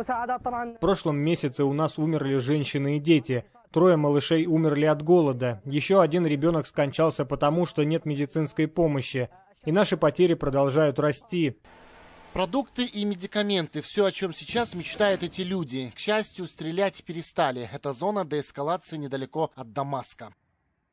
В прошлом месяце у нас умерли женщины и дети. Трое малышей умерли от голода. Еще один ребенок скончался потому, что нет медицинской помощи. И наши потери продолжают расти. Продукты и медикаменты – все, о чем сейчас мечтают эти люди. К счастью, стрелять перестали. Это зона деэскалации недалеко от Дамаска.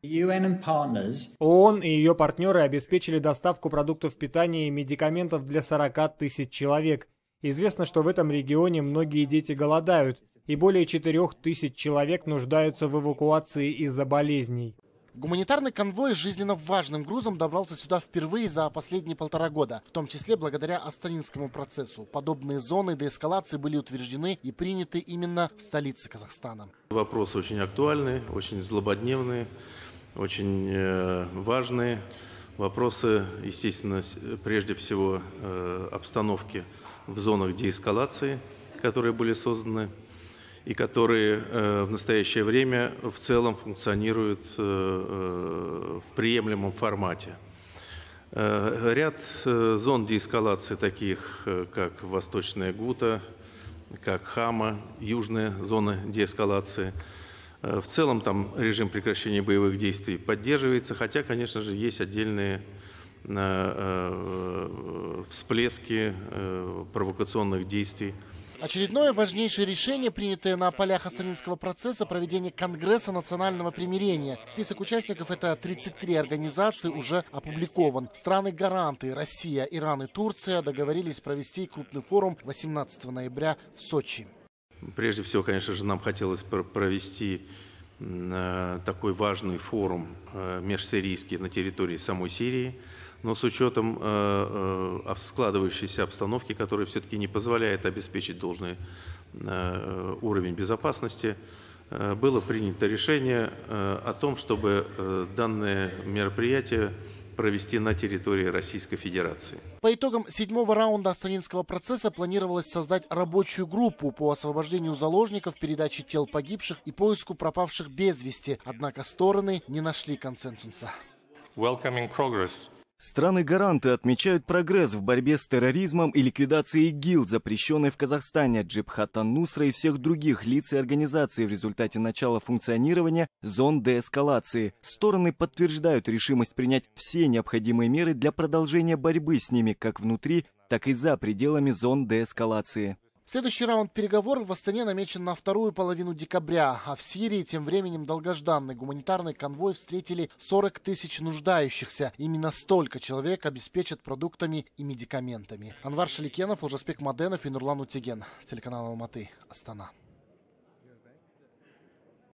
ООН и ее партнеры обеспечили доставку продуктов питания и медикаментов для 40 тысяч человек. Известно, что в этом регионе многие дети голодают, и более 4 тысяч человек нуждаются в эвакуации из-за болезней. Гуманитарный конвой с жизненно важным грузом добрался сюда впервые за последние полтора года, в том числе благодаря Астанинскому процессу. Подобные зоны деэскалации были утверждены и приняты именно в столице Казахстана. Вопросы очень актуальны, очень злободневные, очень э, важные. Вопросы, естественно, прежде всего э, обстановки в зонах деэскалации, которые были созданы и которые э, в настоящее время в целом функционируют э, э, в приемлемом формате. Ряд зон деэскалации, таких как Восточная Гута, как Хама, южные зоны деэскалации. В целом там режим прекращения боевых действий поддерживается, хотя, конечно же, есть отдельные всплески э, провокационных действий. Очередное важнейшее решение, принятое на полях Астанинского процесса, проведение Конгресса национального примирения. Список участников – это 33 организации, уже опубликован. Страны-гаранты – Россия, Иран и Турция – договорились провести крупный форум 18 ноября в Сочи. Прежде всего, конечно же, нам хотелось провести э, такой важный форум э, межсирийский на территории самой Сирии – но с учетом э, э, складывающейся обстановки, которая все-таки не позволяет обеспечить должный э, уровень безопасности, было принято решение о том, чтобы данное мероприятие провести на территории Российской Федерации. По итогам седьмого раунда Астанинского процесса планировалось создать рабочую группу по освобождению заложников, передаче тел погибших и поиску пропавших без вести. Однако стороны не нашли консенсуса. Welcoming progress Страны-гаранты отмечают прогресс в борьбе с терроризмом и ликвидации ИГИЛ, запрещенной в Казахстане Джибхатан Нусра и всех других лиц и организаций в результате начала функционирования зон деэскалации. Стороны подтверждают решимость принять все необходимые меры для продолжения борьбы с ними как внутри, так и за пределами зон деэскалации. Следующий раунд переговоров в Астане намечен на вторую половину декабря, а в Сирии тем временем долгожданный гуманитарный конвой встретили 40 тысяч нуждающихся. Именно столько человек обеспечат продуктами и медикаментами. Анвар Шеликенов, Ложаспек Маденов и Нурлан Утиген. Телеканал Алматы, Астана.